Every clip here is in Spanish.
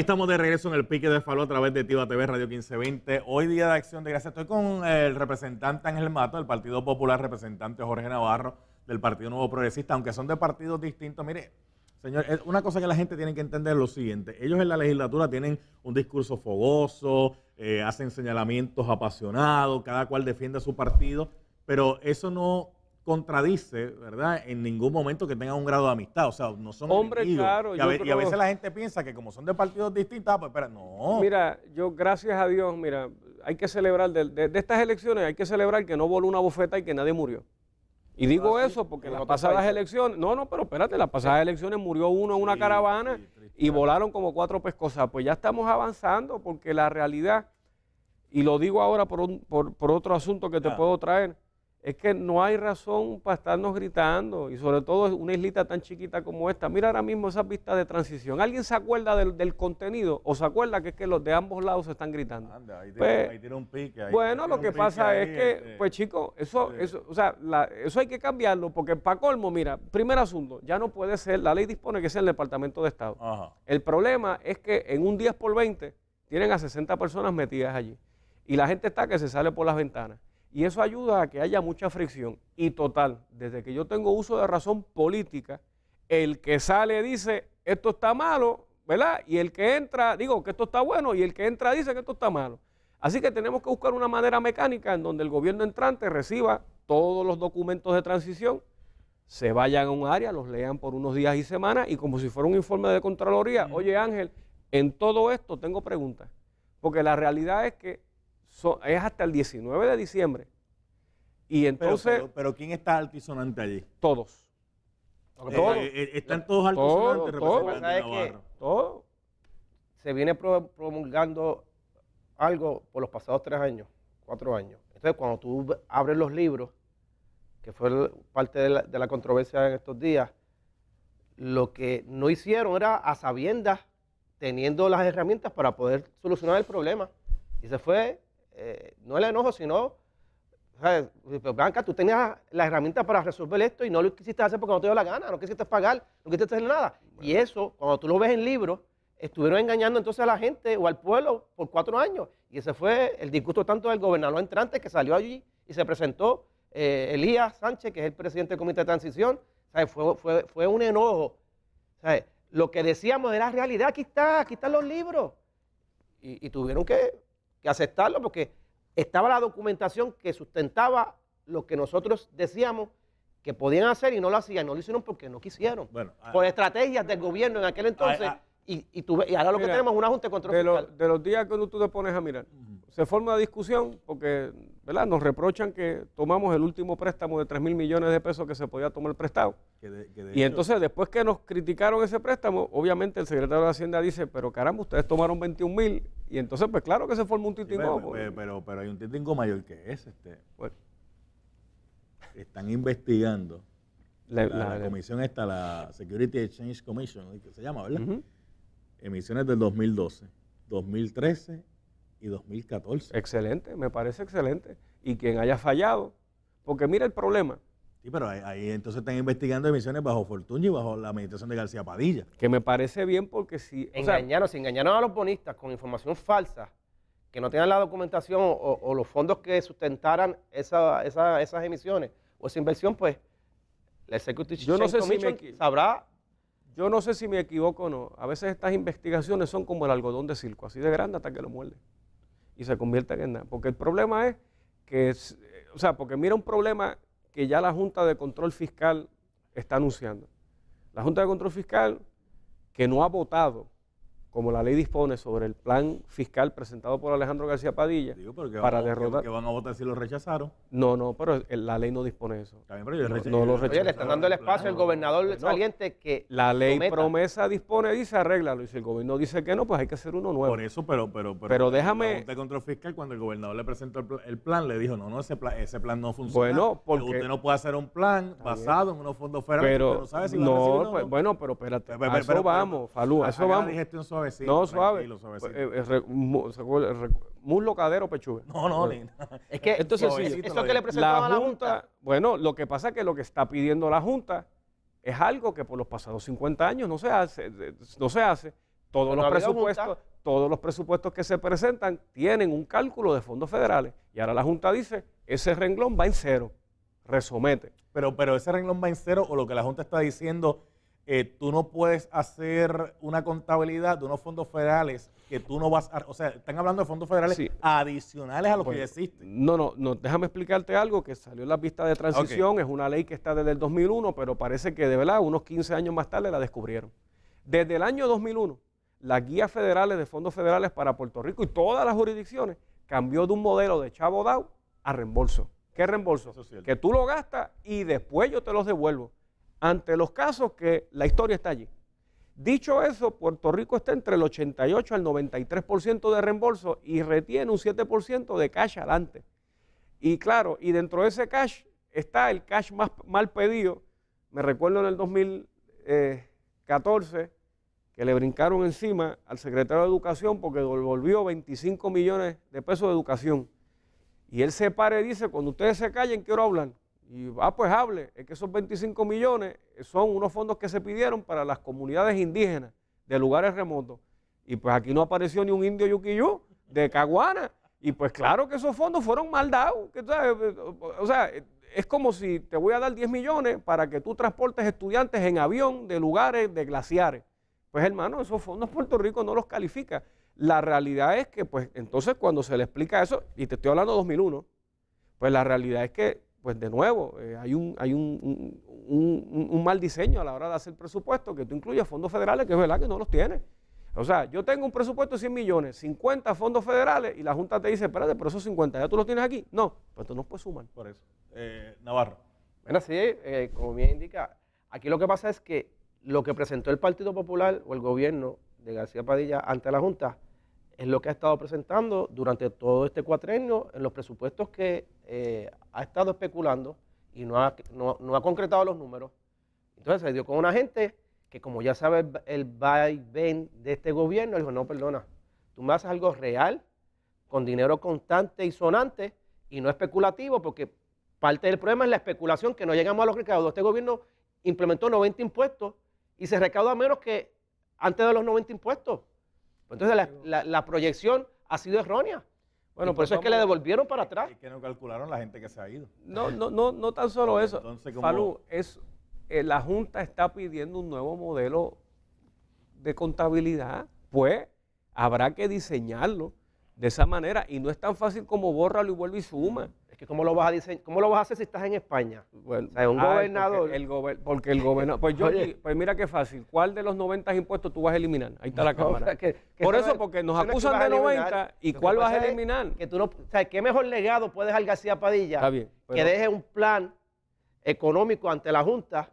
Estamos de regreso en el pique de Faló a través de Tiva TV Radio 1520. Hoy día de Acción de Gracias. Estoy con el representante Ángel Mato del Partido Popular, representante Jorge Navarro del Partido Nuevo Progresista, aunque son de partidos distintos. Mire, señor, una cosa que la gente tiene que entender es lo siguiente. Ellos en la legislatura tienen un discurso fogoso, eh, hacen señalamientos apasionados, cada cual defiende su partido, pero eso no contradice, ¿verdad? En ningún momento que tengan un grado de amistad, o sea, no son Hombre, Claro, y, a, veces la gente piensa que como son de partidos distintos, ah, pues espera, no. Mira, yo gracias a Dios, mira, hay que celebrar, de, estas elecciones hay que celebrar que no voló una bofeta y que nadie murió. Y digo ah, eso porque las pasadas elecciones, no, no, pero espérate, las pasadas elecciones murió uno en una caravana y volaron como cuatro pescosas. Pues ya estamos avanzando porque la realidad, y lo digo ahora por, otro asunto que te puedo traer, es que no hay razón para estarnos gritando y sobre todo una islita tan chiquita como esta. Mira ahora mismo esas vistas de transición. ¿Alguien se acuerda del, contenido o se acuerda que es que los de ambos lados se están gritando? Pues, ahí, tiene, un pique. bueno, lo que pasa es que, este. pues chicos, eso, eso, o sea, eso hay que cambiarlo porque para colmo, mira, primer asunto, ya no puede ser, la ley dispone que sea el Departamento de Estado. El problema es que en un 10 por 20 tienen a 60 personas metidas allí y la gente está que se sale por las ventanas. Y eso ayuda a que haya mucha fricción. Y total, desde que yo tengo uso de razón política, el que sale dice, esto está malo, ¿verdad? Y el que entra, digo, que esto está bueno, y el que entra dice que esto está malo. Así que tenemos que buscar una manera mecánica en donde el gobierno entrante reciba todos los documentos de transición, se vayan a un área, los lean por unos días y semanas, y como si fuera un informe de Contraloría, oye Ángel, en todo esto tengo preguntas. Porque la realidad es que es hasta el 19 de diciembre. Y entonces... Pero, ¿quién está altisonante allí? Todos. Eh, eh, eh, están todos altisonantes todo, todo. Se viene promulgando algo por los pasados tres años, cuatro años. Entonces, cuando tú abres los libros, que fue parte de la, de la controversia en estos días, lo que no hicieron era a sabiendas, teniendo las herramientas para poder solucionar el problema. Y se fue eh, no el enojo, sino, ¿sabes? Pero pues, Blanca, tú tenías la herramienta para resolver esto y no lo quisiste hacer porque no te dio la gana, no quisiste pagar, no quisiste hacer nada. Y eso, cuando tú lo ves en libros, estuvieron engañando entonces a la gente o al pueblo por cuatro años. Y ese fue el discurso tanto del gobernador entrante que salió allí y se presentó eh, Elías Sánchez, que es el presidente del Comité de Transición. ¿sabes? Fue, fue, un enojo. ¿sabes? Lo que decíamos era realidad, aquí está, aquí están los libros. y tuvieron que que aceptarlo porque estaba la documentación que sustentaba lo que nosotros decíamos que podían hacer y no lo hacían, no lo hicieron porque no quisieron. Bueno, ah, por estrategias del gobierno en aquel ah, entonces ah, y, y, ahora lo que tenemos una Junta de Control de Fiscal. de los días que tú te pones a mirar, se forma una discusión porque ¿verdad? nos reprochan que tomamos el último préstamo de 3 mil millones de pesos que se podía tomar prestado. y entonces, después que nos criticaron ese préstamo, obviamente el secretario de Hacienda dice, pero caramba, ustedes tomaron 21 mil. Y entonces, pues claro que se forma un titingo. Pues, pues, pero, pero, hay un titingo mayor que ese. Este. Bueno. Están investigando. La, comisión esta la Security Exchange Commission, que se llama, ¿verdad? emisiones del 2012, 2013 y 2014. Excelente, me parece excelente. Y quien haya fallado, porque mira el problema. Sí, pero ahí, entonces están investigando emisiones bajo Fortunio y bajo la administración de García Padilla. Que me parece bien porque si... Engañaron, engañaron a los bonistas con información falsa, que no tengan la documentación o, los fondos que sustentaran esas emisiones o esa inversión, pues la Yo no sé si sabrá yo no sé si me equivoco o no. A veces estas investigaciones son como el algodón de circo, así de grande hasta que lo muerde y se convierte en nada. Porque el problema es que, o sea, porque mira un problema que ya la Junta de Control Fiscal está anunciando. La Junta de Control Fiscal que no ha votado como la ley dispone sobre el plan fiscal presentado por Alejandro García Padilla Digo, para derrotar. Que, van a votar si lo rechazaron? No, no, pero la ley no dispone eso. También, pero yo no, no, lo rechazaron. le están dando el espacio al gobernador valiente pues saliente que. La ley promesa dispone, dice, arréglalo. Y si el gobierno dice que no, pues hay que hacer uno nuevo. Por eso, pero. Pero, pero, déjame. La control fiscal, cuando el gobernador le presentó el, plan, le dijo, no, no, ese plan, ese plan no funciona. Bueno, porque. Usted no puede hacer un plan basado en unos fondos federales. Pero, no, pues, no, bueno, pero espérate. Pues, pero, eso vamos, falúa, eso vamos. No, suave. Pues, eh, eh, muslo, cadero, pechuga. No, no, Linda. Es que entonces, que le presentaba la junta, Bueno, lo que pasa es que lo que está pidiendo la Junta es algo que por los pasados 50 años no se hace. No se hace. Todos los presupuestos, todos los presupuestos que se presentan tienen un cálculo de fondos federales. Y ahora la Junta dice, ese renglón va en cero resomete. Pero, pero ese renglón va en cero o lo que la Junta está diciendo eh, tú no puedes hacer una contabilidad de unos fondos federales que tú no vas a... O sea, están hablando de fondos federales adicionales a los que pues, existen. No, no, no, déjame explicarte algo que salió en la pista de transición, es una ley que está desde el 2001, pero parece que de verdad unos 15 años más tarde la descubrieron. Desde el año 2001, las guías federales de fondos federales para Puerto Rico y todas las jurisdicciones cambió de un modelo de chavo Dow a reembolso. ¿Qué reembolso? Es que tú lo gastas y después yo te los devuelvo ante los casos que la historia está allí. Dicho eso, Puerto Rico está entre el 88 al 93% de reembolso y retiene un 7% de cash adelante. Y claro, y dentro de ese cash está el cash más mal pedido. Me recuerdo en el 2014 eh, que le brincaron encima al secretario de Educación porque devolvió 25 millones de pesos de educación. Y él se para y dice, cuando ustedes se callen, quiero hablan?, y, va ah, pues hable, es que esos 25 millones son unos fondos que se pidieron para las comunidades indígenas de lugares remotos. Y pues aquí no apareció ni un indio yuquillú de Caguana. Y pues claro que esos fondos fueron mal dados. O sea, es como si te voy a dar 10 millones para que tú transportes estudiantes en avión de lugares de glaciares. Pues hermano, esos fondos Puerto Rico no los califica. La realidad es que, pues entonces cuando se le explica eso, y te estoy hablando de 2001, pues la realidad es que pues de nuevo, eh, hay, un, hay un, mal diseño a la hora de hacer presupuesto, que tú incluyes fondos federales, que es verdad que no los tienes. O sea, yo tengo un presupuesto de 100 millones, 50 fondos federales, y la Junta te dice, espérate, pero esos 50 ya tú los tienes aquí. No, pues tú no puedes sumar. Por eso. Eh, Navarro. Bueno, sí, eh, como bien indica, aquí lo que pasa es que lo que presentó el Partido Popular o el gobierno de García Padilla ante la Junta es lo que ha estado presentando durante todo este cuatrenio en los presupuestos que eh, ha estado especulando y no ha, no, ha, concretado los números. Entonces se dio con una gente que como ya sabe el, y ven de este gobierno, dijo, no, perdona, tú me haces algo real, con dinero constante y sonante y no especulativo, porque parte del problema es la especulación, que no llegamos a los recaudos. Este gobierno implementó 90 impuestos y se recauda menos que antes de los 90 impuestos. Entonces la, proyección ha sido errónea. Bueno, por eso es que le devolvieron para atrás. Es que no calcularon la gente que se ha ido. No, no, no, no tan solo eso. es, eh, la Junta está pidiendo un nuevo modelo de contabilidad. Pues habrá que diseñarlo de esa manera. Y no es tan fácil como bórralo y vuelve y suma. ¿cómo lo vas a ¿Cómo lo vas a hacer si estás en España? Bueno, un ah, gobernador. Porque el, porque el gobernador. Pues, pues mira qué fácil. ¿Cuál de los 90 impuestos tú vas a eliminar? Ahí está la cámara. Por eso, porque nos acusan de 90 y cuál vas a eliminar. Que tú ¿qué mejor legado puedes dejar García Padilla? Está bien, que deje un plan económico ante la Junta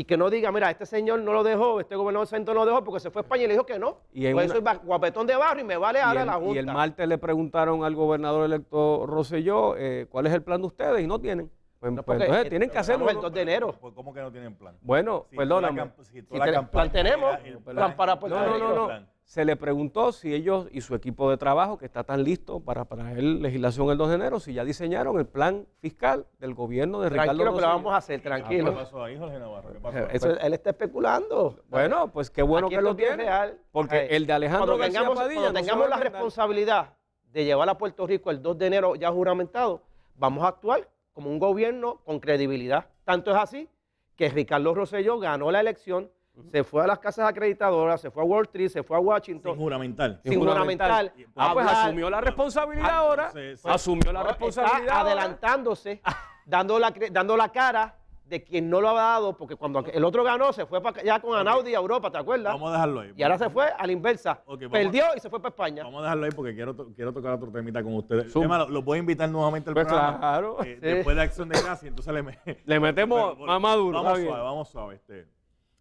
y que no diga, mira, este señor no lo dejó, este gobernador centro no lo dejó porque se fue a España y le dijo que no. Y pues eso guapetón de barro y me vale ahora la Junta. Y el martes le preguntaron al gobernador electo Rosselló eh, cuál es el plan de ustedes y no tienen. Pues, pues tienen que hacerlo. El 2 de enero. Pues, ¿Cómo que no tienen plan? Bueno, perdóname. Si plan tenemos, plan, para Puerto no, no, no, Se le preguntó si ellos y su equipo de trabajo, que está tan listo para traer legislación el 2 de enero, si ya diseñaron el plan fiscal del gobierno de tranquilo, Ricardo Tranquilo, que lo vamos a hacer, ah, tranquilo. Pues, ¿Qué pasó ahí, Jorge Navarro? él está especulando. Bueno, pues qué bueno que lo tiene. Porque el de Alejandro cuando Cuando tengamos la responsabilidad de llevar a Puerto Rico el 2 de enero ya juramentado, vamos a actuar como un gobierno con credibilidad. Tanto es así que Ricardo Rosselló ganó la elección, se fue a las casas acreditadoras, se fue a Wall Street, se fue a Washington. Sin juramental. Sin juramental. Ah, pues asumió la responsabilidad ah, ahora. Asumió la responsabilidad. adelantándose, dando la, dando la cara de quien no lo ha dado, porque cuando el otro ganó, se fue para ya con Anaudi a Europa, ¿te acuerdas? Vamos a dejarlo ahí. Y ahora se fue a la inversa. Perdió y se fue para España. Vamos a dejarlo ahí porque quiero, quiero tocar otro temita con ustedes. Además, los lo voy a invitar nuevamente al pues programa. Claro. Eh, después de Acción de Gracia, entonces le, le metemos más maduro. Vamos suave, vamos suave. Este.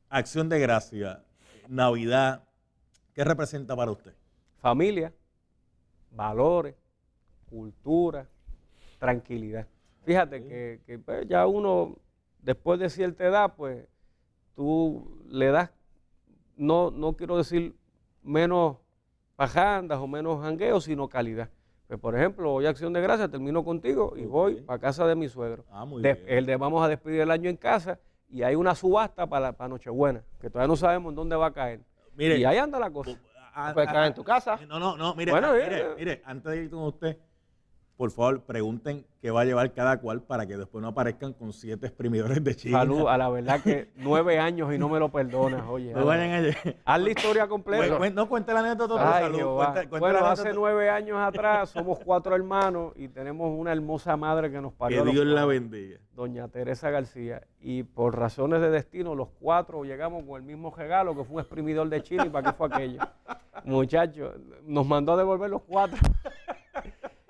Acción de Gracia, Navidad, ¿qué representa para usted? Familia, valores, cultura, tranquilidad. Fíjate que, pues, ya uno después de si te da, pues tú le das, no, no quiero decir menos pajandas o menos jangueos, sino calidad. Pues, por ejemplo, hoy Acción de Gracias, termino contigo y voy a casa de mi suegro. Ah, muy bien. El de vamos a despedir el año en casa y hay una subasta para, para Nochebuena, que todavía no sabemos dónde va a caer. Mire, y ahí anda la cosa. caer en tu casa. No, no, no, mire, eh, mire, eh. mire, antes de ir con usted, por favor, pregunten qué va a llevar cada cual para que después no aparezcan con siete exprimidores de chile. Salud, a la verdad que nueve años y no me lo perdonas, oye. No vayan a Haz la historia completa. no cuente la anécdota. Ay, salud. bueno, hace nueve años atrás somos cuatro hermanos y tenemos una hermosa madre que nos parió. Que Dios la bendiga. Doña Teresa García. Y por razones de destino, los cuatro llegamos con el mismo regalo que fue un exprimidor de chile. ¿Y para qué fue aquello? Muchachos, nos mandó a devolver los cuatro.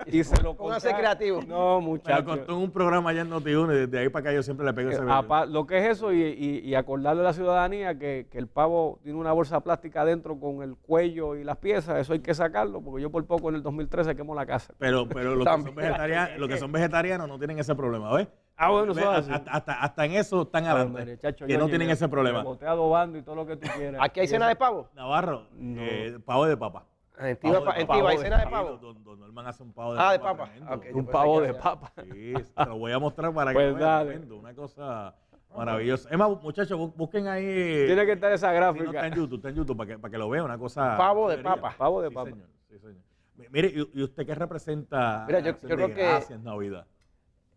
Y se lo creativo. No, muchachos. Me contó en un programa ya en Notiuno desde ahí para acá yo siempre le pego ese video. Eh, lo que es eso y, y, acordarle a la ciudadanía que, el pavo tiene una bolsa plástica adentro con el cuello y las piezas, eso hay que sacarlo porque yo por poco en el 2013 quemo la casa. Pero, pero los, que son vegetarianos, los que son vegetarianos no tienen ese problema, ¿ves? Ah, bueno, hasta, hasta, en eso están adelante. que no tienen ese problema. Boteado bando y todo lo que tú quieras. ¿Aquí hay cena de pavo? Navarro, pavo eh, pavo de papa. En cena de pavo. Don, don Norman hace un pavo de ah, De papa. un pavo de papa. Sí, te lo voy a mostrar para que pues lo vean. Una cosa maravillosa. Es más, muchachos, busquen ahí. Eh, Tiene que estar esa gráfica. está en YouTube, está en YouTube para que, para que lo vean. Una cosa. Pavo de papa. Pavo de sí, papa. Señor, sí, señor. Mire, ¿y usted qué representa? Mira, yo, creo que. Navidad.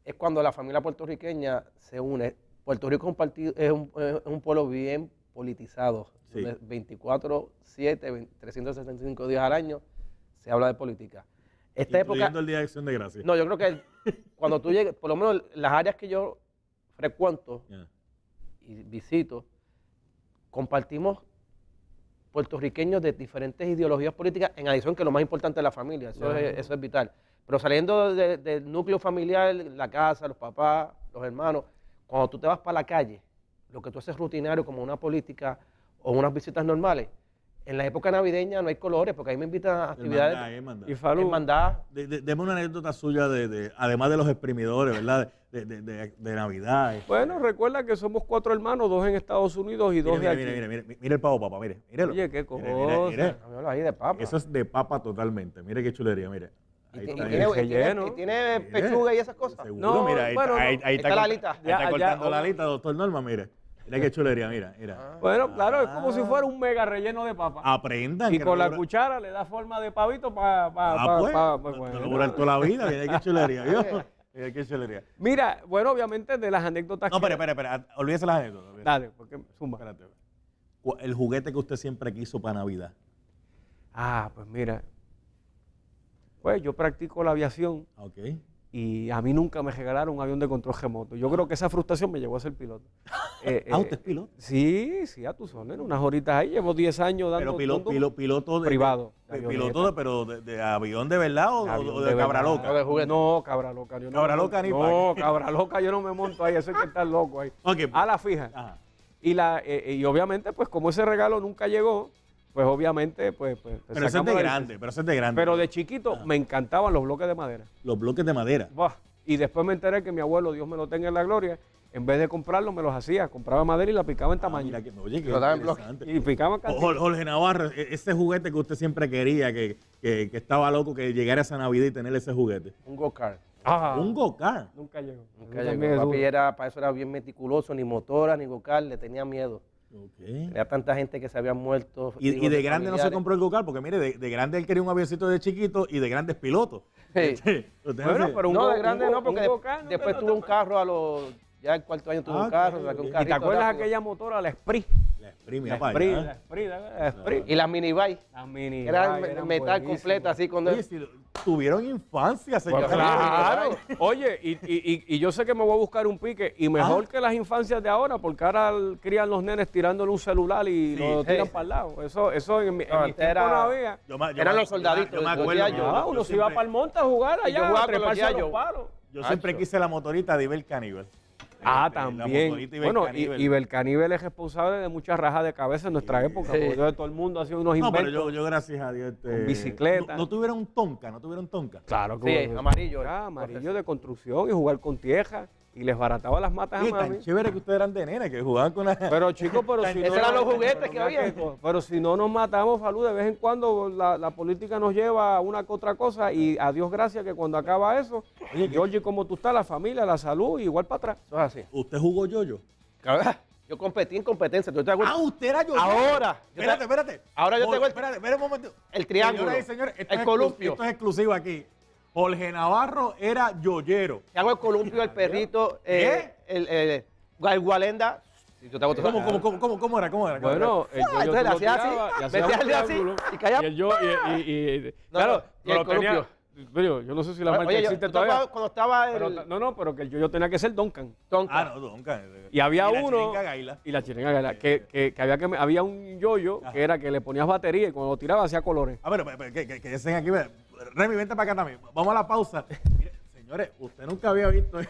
Es cuando la familia puertorriqueña se une. Puerto Rico es un, partido, es un pueblo bien politizados. 24, 7, 365 días al año se habla de política. Esta el Día de Acción de No, yo creo que cuando tú llegues, por lo menos las áreas que yo frecuento y visito, compartimos puertorriqueños de diferentes ideologías políticas, en adición que lo más importante es la familia, eso, es, vital. Pero saliendo del núcleo familiar, la casa, los papás, los hermanos, cuando tú te vas para la calle, lo que tú haces rutinario como una política o unas visitas normales. En la época navideña no hay colores porque ahí me invitan a actividades. Eh, y Falú, deme una anécdota suya, de, además de los exprimidores, ¿verdad? De, Navidad. Eh. Bueno, recuerda que somos cuatro hermanos, dos en Estados Unidos y dos mire, de aquí. Mire, mire, mire, el pavo, papa, mire. Mírelo. Oye, qué cosa. Eso es de papa totalmente. Mire qué chulería, mire. y, y, tiene, pechuga y esas cosas. Seguro, no, mira, ahí, bueno, ahí, está, está, la está cortando la alita, doctor Norma, mire. Mira qué chulería, mira, mira. Ah. Bueno, claro, es como si ah. fuera un mega relleno de papa. Aprendan. Y con la cuchara le da forma de pavito para... Pa, ah, pa, pues, pa, pues, pues, toda la vida, mira qué chulería, ¿vio? Mira qué chulería. Mira, bueno, obviamente de las anécdotas No, espera, espera, espera, olvídese las anécdotas. Dale, porque suma. Espérate. El juguete que usted siempre quiso para Navidad. Ah, pues mira. Pues yo practico la aviación. Ok y a mí nunca me regalaron un avión de control remoto. Yo creo que esa frustración me llevó a ser piloto. ¿Ah, eh, usted eh, es piloto? Sí, sí, a tu En unas horitas ahí. Llevo 10 años dando Pero piloto, piloto, privado. piloto de, pero de, avión de verdad o, de, cabra loca. No, cabra loca. no cabra loca ni No, cabra loca, yo no me monto ahí, eso es que está loco ahí. A la fija. Y, la, eh, eh, y obviamente, pues como ese regalo nunca llegó, pues obviamente, pues. pero pues, grande, pero eso grande. Pero de chiquito me encantaban los bloques de madera. Los bloques de madera. Y después me enteré que mi abuelo, Dios me lo tenga en la gloria, en vez de comprarlo, me los hacía. Compraba madera y la picaba en ah, tamaño. que, en y picaba Jorge Navarro, e, ese juguete que usted siempre quería, que, que, estaba loco que llegara esa Navidad y tener ese juguete. Un go-kart. un go-kart. Nunca llegó. Nunca, Papi para eso era bien meticuloso, ni motora, ni go-kart, le tenía miedo. Okay. Había tanta gente que se había muerto. Y, de, grande no se compró el local porque mire, de, grande él quería un avioncito de chiquito y de grande es piloto este, Bueno, pero un, no, de grande no, porque después tuve tuvo un carro a los. Ya el cuarto año tuvo un ah, carro, ¿Y te acuerdas aquella motora, la Esprit La Esprit mira la papá. la la, minibike. Era metal completa así. con tuvieron infancia, señor. claro. Oye, y, y, yo sé que me voy a buscar un pique, y mejor que las infancias de ahora, porque ahora crían los nenes tirándole un celular y lo tiran para el lado. Eso, eso en, mi, en este era, no había. Yo, eran los soldaditos. Yo, me acuerdo, yo, ah, uno se iba para el monte a jugar allá, yo Yo siempre quise la motorita de Ibel Caníbal. Ah, eh, también. Y bueno, y es responsable de muchas rajas de cabeza en nuestra época, porque todo el mundo hacía unos inventos. No, pero yo, yo gracias a Dios. Este, bicicleta. No, tuvieron tonca, no tuvieron tonca. Claro que sí, amarillo. Eh, ah, amarillo de construcción y jugar con tierra y les barataba las matas a mami. Tan chévere que ustedes eran de nena, que jugaban con la... Pero chicos, pero si no... eran los juguetes que había. Pero si no nos matamos, salud de vez en cuando la, política nos lleva a una que otra cosa y a Dios gracias que cuando acaba eso, oye, Georgie, como tú estás, la familia, la salud, igual para atrás. así. ¿Usted jugó yo-yo? Yo competí en competencia. ¿tú ah, usted era yo. Ahora. espérate, espérate. Ahora yo te el. Espérate, espérate un momento. El triángulo. el columpio. Esto es exclusivo aquí. Jorge Navarro era yoyero. ¿Qué hago el columpio el perrito, eh, ¿Qué? el, el, el yo te hago ¿Cómo, cómo, cómo, cómo, era? ¿Cómo era? Bueno, el yo, ah, entonces le hacía así, y hacía así, y callaba. Y el yo, y, y, claro, y el columpio. Yo, yo no sé si la marca existe todavía. Cuando estaba no, no, pero que el yo, tenía que ser Duncan. Duncan. Ah, no, Duncan. Eh, y había y uno. La gaila. Y la chiringa gaila. que, que, había, que había un yoyo que era que le ponías batería y cuando lo tiraba hacía colores. Ah, pero, pero que, que, que estén aquí. Remy, vente para acá también. Vamos a la pausa. señores, usted nunca había visto.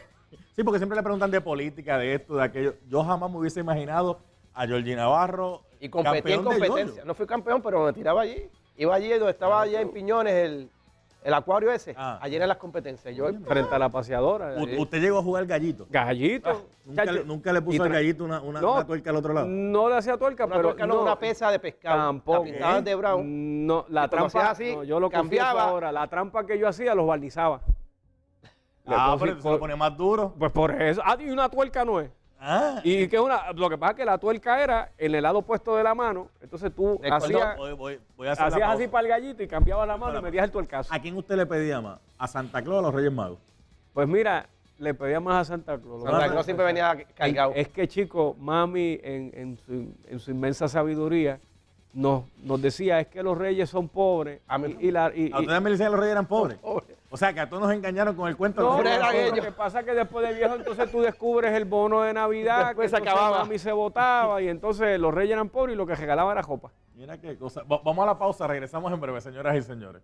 Sí, porque siempre le preguntan de política, de esto, de aquello. Yo jamás me hubiese imaginado a Georgie Navarro. Y competí en competencia. No fui campeón, pero me tiraba allí. Iba allí donde estaba ah, allá en Piñones el, el acuario ese, ayer ah. en las competencias, yo frente a la paseadora. ¿Usted llegó a jugar gallito? Gallito. Ah, ¿Nunca, le- puso al gallito una, una, tuerca al otro lado? No le hacía tuerca, pero tuerca no, no, una pesa de pescado. Tampoco. La ¿Eh? de brown. No, la trampa, yo lo cambiaba. ahora, la trampa que yo hacía los barnizaba. Ah, pero se lo pone más duro. Pues por eso, ah, y una tuerca no es. Ah. Y que lo que pasa es que la tuerca era en el lado opuesto de la mano, entonces tú hacías, así para el gallito y cambiabas la mano y y metías el tuercazo. ¿A quién usted le pedía más? ¿A Santa Claus o a los Reyes Magos? Pues mira, le pedía más a Santa Claus. Santa Claus siempre venía cargado. Es que, chico, mami, en, en, su, en su, inmensa sabiduría, nos, nos decía, es que los reyes son pobres. A mí, y, la, y, ¿A ustedes me decían que los reyes eran pobres? pobres. O sea, que a todos nos engañaron con el cuento. No, de Lo que pasa es que después de viejo, entonces tú descubres el bono de Navidad, que se acababa. Y se votaba y entonces los reyes eran pobres y lo que regalaban era copa. Mira qué cosa. vamos a la pausa, regresamos en breve, señoras y señores.